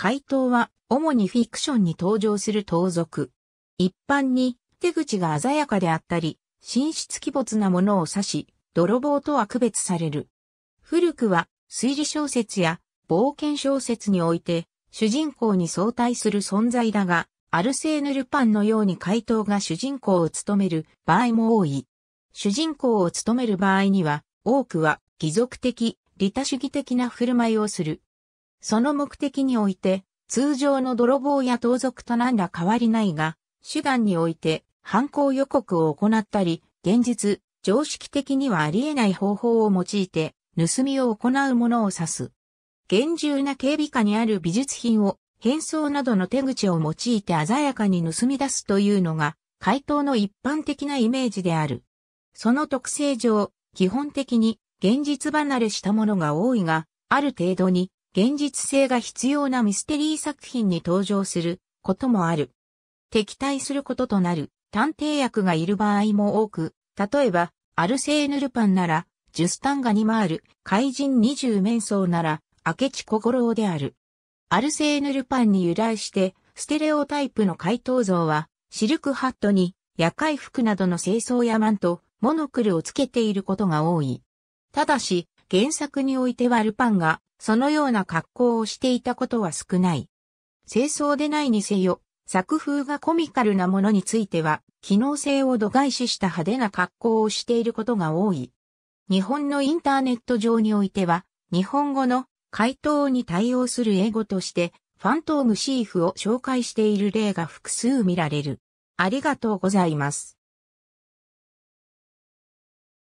回答は主にフィクションに登場する盗賊。一般に手口が鮮やかであったり、神出鬼没なものを指し、泥棒とは区別される。古くは推理小説や冒険小説において主人公に相対する存在だが、アルセーヌ・ルパンのように回答が主人公を務める場合も多い。主人公を務める場合には、多くは義族的、利他主義的な振る舞いをする。その目的において、通常の泥棒や盗賊と何ら変わりないが、手段において犯行予告を行ったり、現実、常識的にはありえない方法を用いて、盗みを行うものを指す。厳重な警備下にある美術品を変装などの手口を用いて鮮やかに盗み出すというのが、回答の一般的なイメージである。その特性上、基本的に現実離れしたものが多いが、ある程度に現実性が必要なミステリー作品に登場することもある。敵対することとなる探偵役がいる場合も多く、例えば、アルセーヌ・ルパンなら、ジュスタンガ・ニマール、怪人二十面相なら、明智小五郎である。アルセーヌ・ルパンに由来して、ステレオタイプの怪盗像は、シルクハットに、夜会服などの清掃やマント、モノクルをつけていることが多い。ただし、原作においてはルパンがそのような格好をしていたことは少ない。清掃でないにせよ、作風がコミカルなものについては、機能性を度外視した派手な格好をしていることが多い。日本のインターネット上においては、日本語の回答に対応する英語として、ファントームシーフを紹介している例が複数見られる。ありがとうございます。